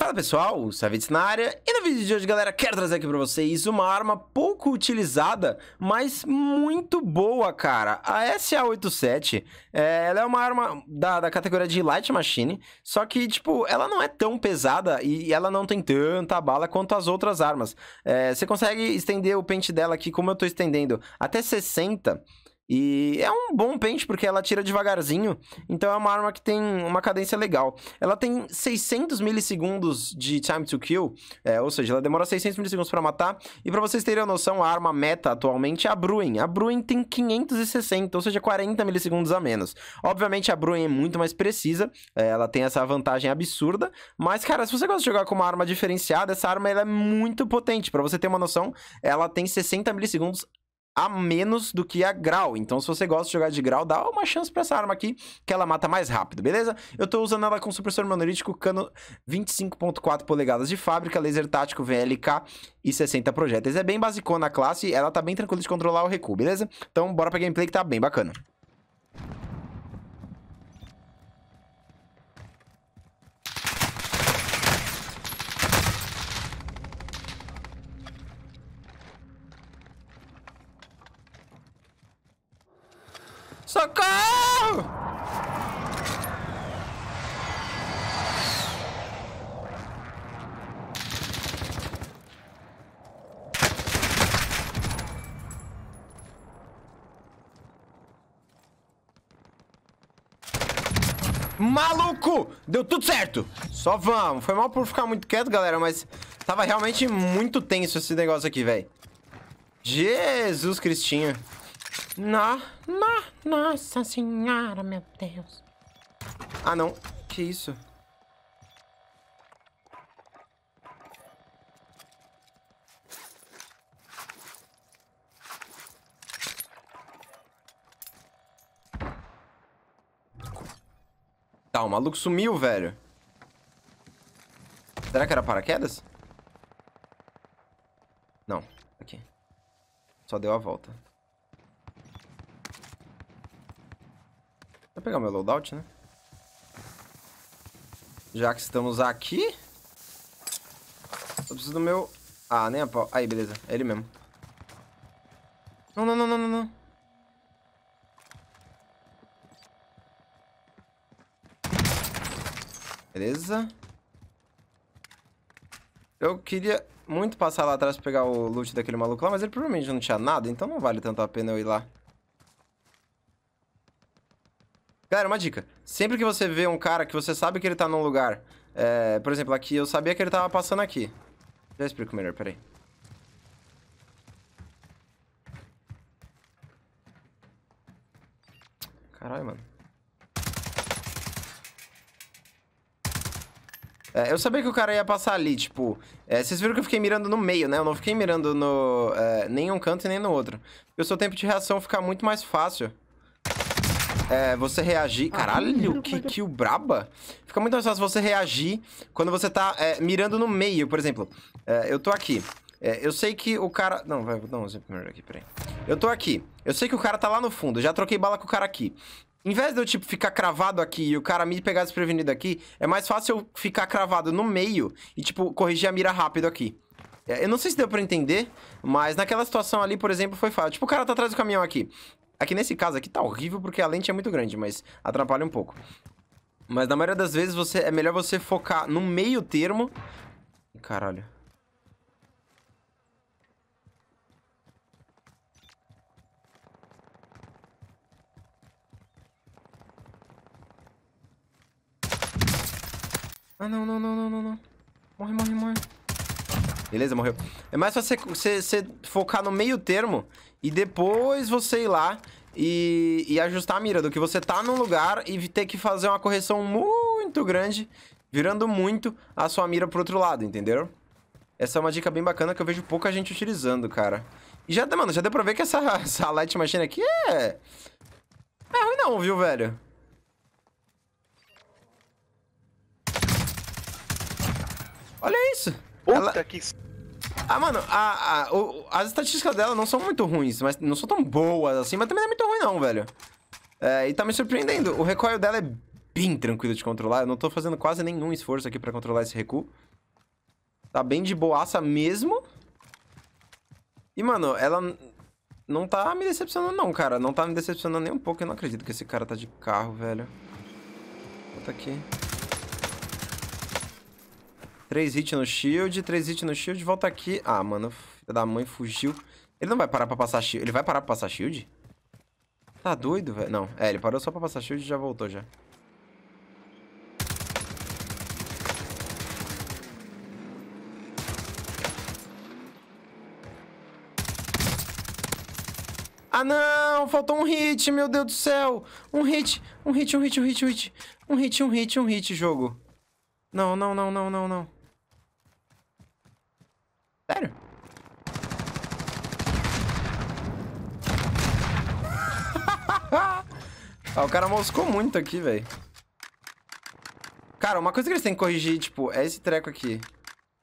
Fala pessoal, o Savitz na área e no vídeo de hoje, galera, quero trazer aqui pra vocês uma arma pouco utilizada, mas muito boa, cara. A SA-87, é, ela é uma arma da, da categoria de Light Machine, só que, tipo, ela não é tão pesada e ela não tem tanta bala quanto as outras armas. É, você consegue estender o pente dela aqui, como eu tô estendendo, até 60 e é um bom pente porque ela tira devagarzinho, então é uma arma que tem uma cadência legal. Ela tem 600 milissegundos de time to kill, é, ou seja, ela demora 600 milissegundos para matar. E para vocês terem a noção, a arma meta atualmente é a Bruin. A Bruin tem 560, ou seja, 40 milissegundos a menos. Obviamente a Bruin é muito mais precisa, é, ela tem essa vantagem absurda, mas cara, se você gosta de jogar com uma arma diferenciada, essa arma ela é muito potente. Para você ter uma noção, ela tem 60 milissegundos a menos do que a grau. Então, se você gosta de jogar de grau, dá uma chance pra essa arma aqui, que ela mata mais rápido, beleza? Eu tô usando ela com supressor monolítico, cano 25.4 polegadas de fábrica, laser tático VLK e 60 projéteis. É bem basicona a classe, ela tá bem tranquila de controlar o recuo, beleza? Então, bora pra gameplay que tá bem bacana. Socorro! Maluco! Deu tudo certo! Só vamos. Foi mal por ficar muito quieto, galera, mas... Tava realmente muito tenso esse negócio aqui, velho. Jesus Cristinho. Na, na, nossa senhora, meu Deus. Ah, não. Que isso? Tá, o maluco sumiu, velho. Será que era paraquedas? Não, aqui. Só deu a volta. pegar meu loadout, né? Já que estamos aqui... Eu preciso do meu... Ah, nem a pau. Aí, beleza. É ele mesmo. Não, não, não, não, não, não. Beleza. Eu queria muito passar lá atrás pra pegar o loot daquele maluco lá, mas ele provavelmente não tinha nada, então não vale tanto a pena eu ir lá. Galera, uma dica. Sempre que você vê um cara que você sabe que ele tá num lugar... É, por exemplo, aqui, eu sabia que ele tava passando aqui. Já explico melhor, peraí. Caralho, mano. É, eu sabia que o cara ia passar ali, tipo... É, vocês viram que eu fiquei mirando no meio, né? Eu não fiquei mirando no... É, nem um canto e nem no outro. Porque o seu tempo de reação fica muito mais fácil é, você reagir. Ah, Caralho, que, que o braba! Fica muito mais fácil você reagir quando você tá é, mirando no meio, por exemplo. É, eu tô aqui. É, eu sei que o cara. Não, vai, vou dar um exemplo primeiro aqui, peraí. Eu tô aqui. Eu sei que o cara tá lá no fundo. já troquei bala com o cara aqui. Em vez de eu, tipo, ficar cravado aqui e o cara me pegar desprevenido aqui, é mais fácil eu ficar cravado no meio e, tipo, corrigir a mira rápido aqui. É, eu não sei se deu pra entender, mas naquela situação ali, por exemplo, foi fácil. Tipo, o cara tá atrás do caminhão aqui. Aqui é nesse caso aqui tá horrível porque a lente é muito grande, mas atrapalha um pouco. Mas na maioria das vezes você, é melhor você focar no meio termo. Caralho. Ah, não, não, não, não, não, não. Morre, morre, morre. Beleza, morreu. É mais fácil você, você, você focar no meio termo e depois você ir lá e, e, ajustar a mira do que você tá num lugar e ter que fazer uma correção muito grande, virando muito a sua mira pro outro lado, entendeu? Essa é uma dica bem bacana que eu vejo pouca gente utilizando, cara. E já, mano, já deu pra ver que essa, essa light machine aqui é... É ruim não, viu, velho? Olha isso! Puta ela... que. Ah, mano, a, a, o, as estatísticas dela não são muito ruins, mas não são tão boas assim, mas também não é muito ruim, não, velho. É, e tá me surpreendendo. O recoil dela é bem tranquilo de controlar. Eu não tô fazendo quase nenhum esforço aqui pra controlar esse recuo. Tá bem de boaça mesmo. E, mano, ela não tá me decepcionando, não, cara. Não tá me decepcionando nem um pouco. Eu não acredito que esse cara tá de carro, velho. Volta aqui. Três hits no shield, três hits no shield, volta aqui. Ah, mano, filho da mãe fugiu. Ele não vai parar pra passar shield. Ele vai parar pra passar shield? Tá doido, velho? Não, é, ele parou só pra passar shield e já voltou já. Ah, não! Faltou um hit, meu Deus do céu! Um hit, um hit, um hit, um hit, um hit. Um hit, um hit, um hit, jogo. Não, não, não, não, não, não. Sério. ah, o cara moscou muito aqui, velho. Cara, uma coisa que eles têm que corrigir, tipo, é esse treco aqui.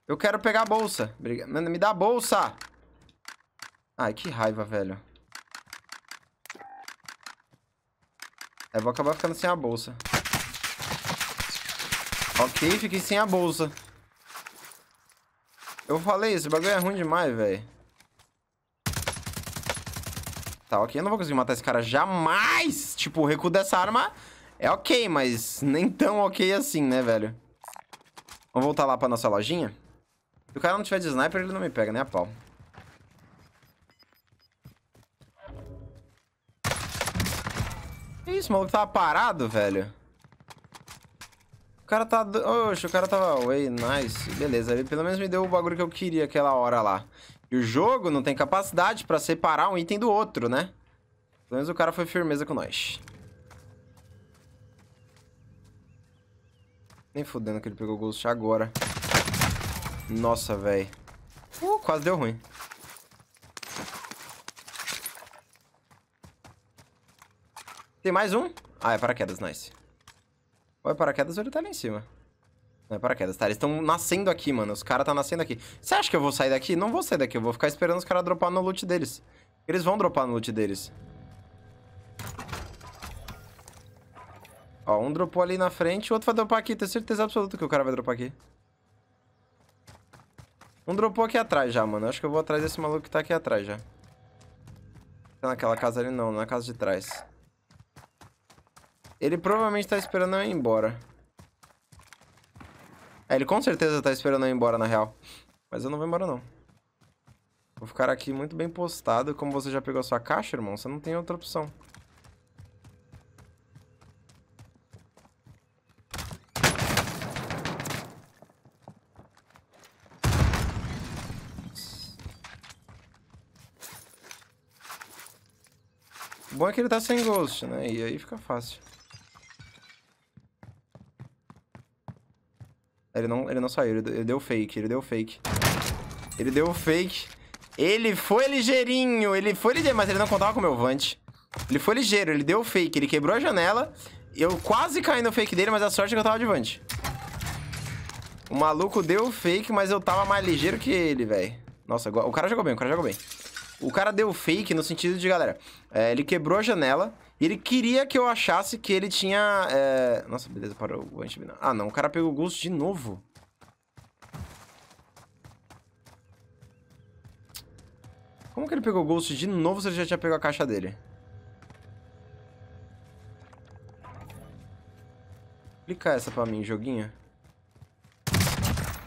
Eu quero pegar a bolsa. Mano, me dá a bolsa! Ai, que raiva, velho. É, vou acabar ficando sem a bolsa. Ok, fiquei sem a bolsa. Eu falei, esse bagulho é ruim demais, velho. Tá, ok. Eu não vou conseguir matar esse cara jamais. Tipo, o recuo dessa arma é ok, mas nem tão ok assim, né, velho? Vamos voltar lá pra nossa lojinha? Se o cara não tiver de sniper, ele não me pega, né, a pau. Que isso, o maluco tava parado, velho. O cara tá... Oxe, o cara tava... Way nice. Beleza, ele pelo menos me deu o bagulho que eu queria aquela hora lá. E o jogo não tem capacidade pra separar um item do outro, né? Pelo menos o cara foi firmeza com nós. Nem fudendo que ele pegou o Ghost agora. Nossa, velho. Uh, quase deu ruim. Tem mais um? Ah, é paraquedas, nice. Ou é paraquedas ou ele tá ali em cima. Não é paraquedas, tá? Eles estão nascendo aqui, mano. Os caras tá nascendo aqui. Você acha que eu vou sair daqui? Não vou sair daqui. Eu vou ficar esperando os caras dropar no loot deles. Eles vão dropar no loot deles. Ó, um dropou ali na frente, o outro vai dropar aqui. Tenho certeza absoluta que o cara vai dropar aqui. Um dropou aqui atrás já, mano. Acho que eu vou atrás desse maluco que tá aqui atrás já. Tá naquela casa ali não, na casa de trás. Ele provavelmente tá esperando eu ir embora. É, ele com certeza tá esperando eu ir embora, na real. Mas eu não vou embora, não. Vou ficar aqui muito bem postado. Como você já pegou a sua caixa, irmão, você não tem outra opção. O bom é que ele tá sem ghost, né? E aí fica fácil. Ele não, ele não saiu, ele, ele deu fake, ele deu fake. Ele deu fake. Ele foi ligeirinho, ele foi ligeiro, mas ele não contava com o meu Vant. Ele foi ligeiro, ele deu fake, ele quebrou a janela. Eu quase caí no fake dele, mas a sorte é que eu tava de Vant. O maluco deu fake, mas eu tava mais ligeiro que ele, velho. Nossa, o cara jogou bem, o cara jogou bem. O cara deu fake no sentido de, galera, é, ele quebrou a janela, e ele queria que eu achasse que ele tinha... É... Nossa, beleza, parou o Ah, não, o cara pegou o Ghost de novo. Como que ele pegou o Ghost de novo se ele já tinha pego a caixa dele? Explica essa pra mim, joguinho.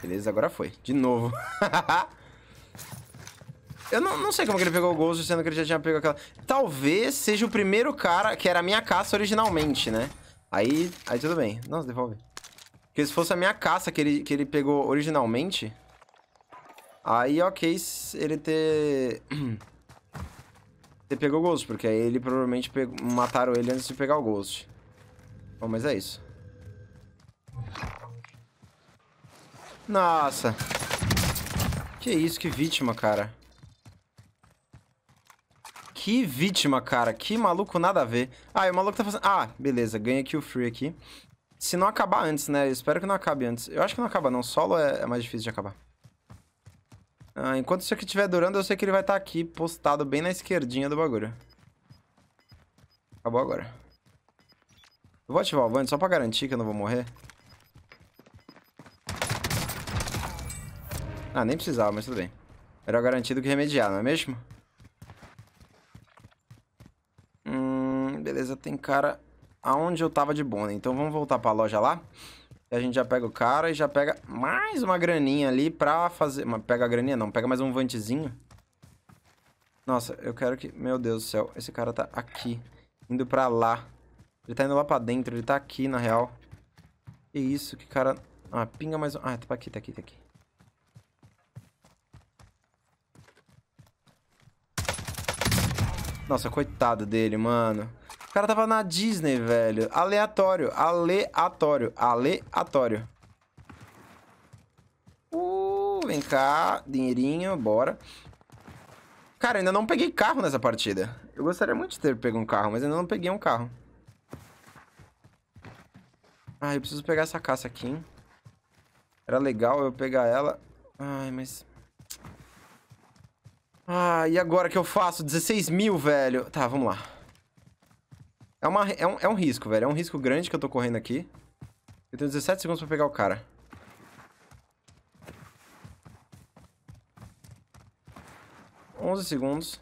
Beleza, agora foi. De novo. Eu não, não sei como que ele pegou o Ghost, sendo que ele já tinha pego aquela... Talvez seja o primeiro cara que era a minha caça originalmente, né? Aí, aí tudo bem. Nossa, devolve. Porque se fosse a minha caça que ele, que ele pegou originalmente... Aí, ok, ele ter... ter pegou o Ghost, porque aí ele provavelmente pegou... mataram ele antes de pegar o Ghost. Bom, mas é isso. Nossa. Que isso, que vítima, cara. Que vítima, cara. Que maluco nada a ver. Ah, e o maluco tá fazendo... Ah, beleza. Ganha kill free aqui. Se não acabar antes, né? Eu espero que não acabe antes. Eu acho que não acaba, não. Solo é, é mais difícil de acabar. Ah, enquanto isso aqui estiver durando, eu sei que ele vai estar tá aqui, postado bem na esquerdinha do bagulho. Acabou agora. Eu vou ativar o Vant só pra garantir que eu não vou morrer. Ah, nem precisava, mas tudo bem. Era garantido que remediar, não é mesmo? beleza, tem cara aonde eu tava de bônus. Então vamos voltar pra loja lá. E a gente já pega o cara e já pega mais uma graninha ali pra fazer... Mas pega a graninha não, pega mais um vantezinho. Nossa, eu quero que... Meu Deus do céu, esse cara tá aqui, indo pra lá. Ele tá indo lá pra dentro, ele tá aqui, na real. Que isso, que cara... Ah, pinga mais um... Ah, tá aqui, tá aqui, tá aqui. Nossa, coitado dele, mano cara tava na Disney, velho. Aleatório, aleatório, aleatório. Uh, vem cá, dinheirinho, bora. Cara, ainda não peguei carro nessa partida. Eu gostaria muito de ter pego um carro, mas ainda não peguei um carro. Ah, eu preciso pegar essa caça aqui, hein? Era legal eu pegar ela. Ai, mas... Ah, e agora que eu faço? 16 mil, velho. Tá, vamos lá. É, uma, é, um, é um risco, velho. É um risco grande que eu tô correndo aqui. Eu tenho 17 segundos pra pegar o cara. Onze segundos.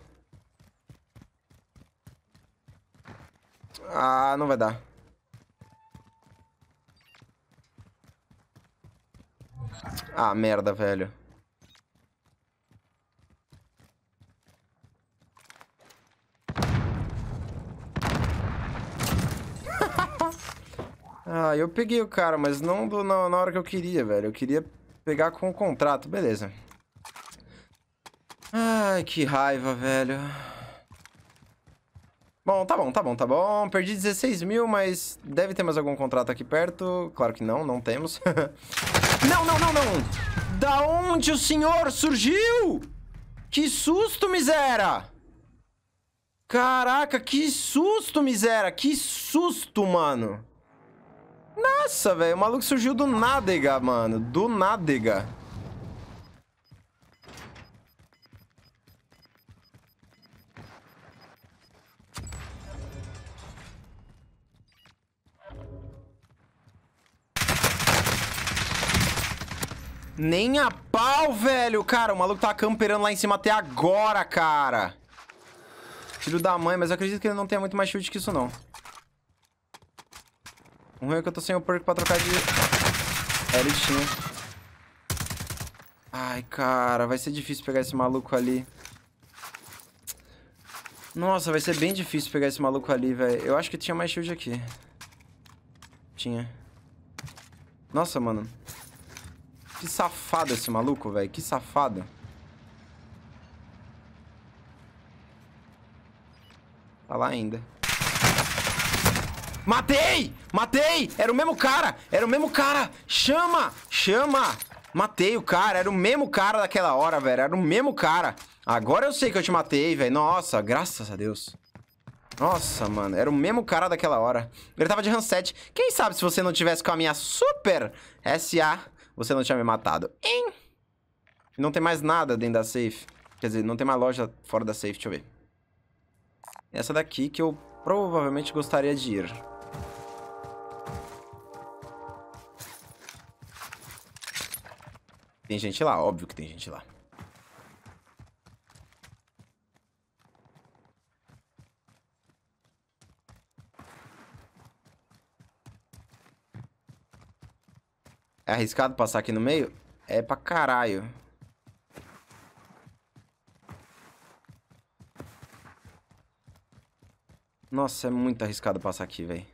Ah, não vai dar. Ah, merda, velho. Ah, eu peguei o cara, mas não do, na, na, hora que eu queria, velho. Eu queria pegar com o contrato, beleza. Ai, que raiva, velho. Bom, tá bom, tá bom, tá bom. Perdi 16 mil, mas deve ter mais algum contrato aqui perto. Claro que não, não temos. não, não, não, não! Da onde o senhor surgiu? Que susto, miséria! Caraca, que susto, miséria! Que susto, mano! Nossa, velho. O maluco surgiu do nádega, mano. Do nádega. Nem a pau, velho. Cara, o maluco tá camperando lá em cima até agora, cara. Filho da mãe, mas eu acredito que ele não tenha muito mais chute que isso, não. Um ruim é que eu tô sem o perk pra trocar de... É, ele tinha. Ai, cara, vai ser difícil pegar esse maluco ali. Nossa, vai ser bem difícil pegar esse maluco ali, velho. Eu acho que tinha mais shield aqui. Tinha. Nossa, mano. Que safado esse maluco, velho. Que safado. Tá lá ainda. Matei! Matei! Era o mesmo cara! Era o mesmo cara! Chama! Chama! Matei o cara, era o mesmo cara daquela hora, velho. Era o mesmo cara. Agora eu sei que eu te matei, velho. Nossa, graças a Deus. Nossa, mano, era o mesmo cara daquela hora. Ele tava de handset. Quem sabe se você não tivesse com a minha super SA, você não tinha me matado. Hein? Não tem mais nada dentro da safe. Quer dizer, não tem mais loja fora da safe, deixa eu ver. Essa daqui que eu provavelmente gostaria de ir. Tem gente lá, óbvio que tem gente lá. É arriscado passar aqui no meio? É pra caralho. Nossa, é muito arriscado passar aqui, velho.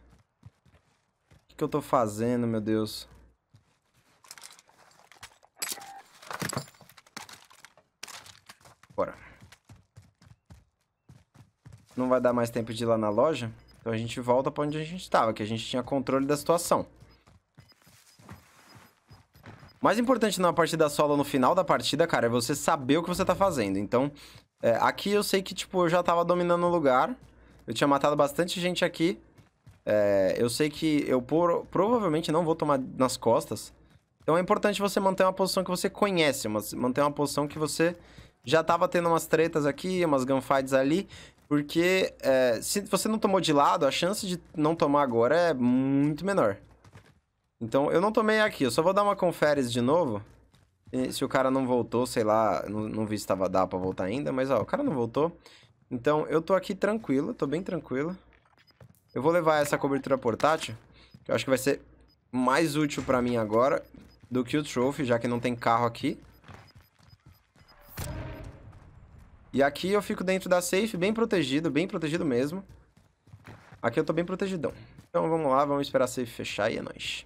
O que, que eu tô fazendo, meu Deus? não vai dar mais tempo de ir lá na loja. Então a gente volta para onde a gente estava, que a gente tinha controle da situação. Mais importante na partida solo no final da partida, cara, é você saber o que você tá fazendo. Então, é, aqui eu sei que, tipo, eu já tava dominando o lugar. Eu tinha matado bastante gente aqui. É, eu sei que eu por, provavelmente não vou tomar nas costas. Então é importante você manter uma posição que você conhece, manter uma posição que você já tava tendo umas tretas aqui, umas gunfights ali, porque é, se você não tomou de lado, a chance de não tomar agora é muito menor. Então, eu não tomei aqui. Eu só vou dar uma conferes de novo. E se o cara não voltou, sei lá, não, não vi se tava dá pra voltar ainda, mas ó, o cara não voltou. Então, eu tô aqui tranquilo, tô bem tranquilo. Eu vou levar essa cobertura portátil, que eu acho que vai ser mais útil pra mim agora do que o Trophy, já que não tem carro aqui. E aqui eu fico dentro da safe, bem protegido, bem protegido mesmo. Aqui eu tô bem protegidão. Então vamos lá, vamos esperar a safe fechar e é nóis.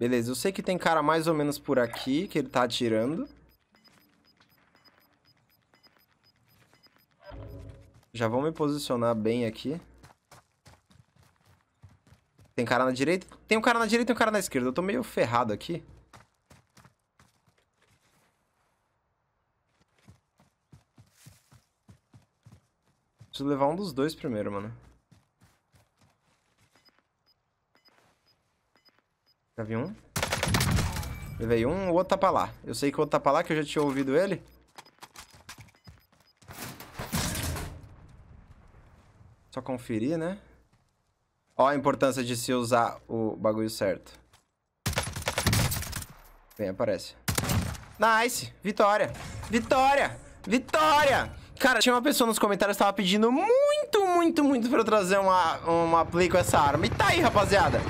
Beleza, eu sei que tem cara mais ou menos por aqui, que ele tá atirando. Já vou me posicionar bem aqui. Tem cara na direita? Tem um cara na direita e um cara na esquerda. Eu tô meio ferrado aqui. Preciso levar um dos dois primeiro, mano. Já vi um. Levei um, o outro tá pra lá. Eu sei que o outro tá pra lá, que eu já tinha ouvido ele. Só conferir, né? Ó a importância de se usar o bagulho certo. Vem, aparece. Nice! Vitória! Vitória! Vitória! Cara, tinha uma pessoa nos comentários que tava pedindo muito, muito, muito pra eu trazer uma, uma play com essa arma. E tá aí, rapaziada!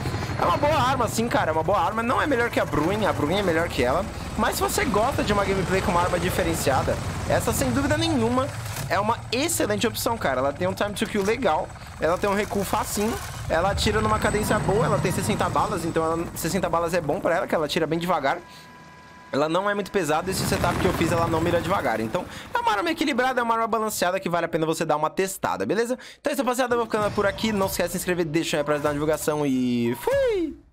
É uma boa arma, sim, cara. É uma boa arma. Não é melhor que a Bruin. A Bruin é melhor que ela. Mas se você gosta de uma gameplay com uma arma diferenciada, essa, sem dúvida nenhuma, é uma excelente opção, cara. Ela tem um time to kill legal. Ela tem um recuo facinho. Ela tira numa cadência boa. Ela tem 60 balas. Então, ela, 60 balas é bom pra ela, que ela tira bem devagar. Ela não é muito pesada e esse setup que eu fiz ela não mira devagar. Então, é uma arma equilibrada, é uma arma balanceada que vale a pena você dar uma testada, beleza? Então é isso, rapaziada. Eu vou ficando por aqui. Não se esquece de se inscrever, deixa like pra ajudar na divulgação e... Fui!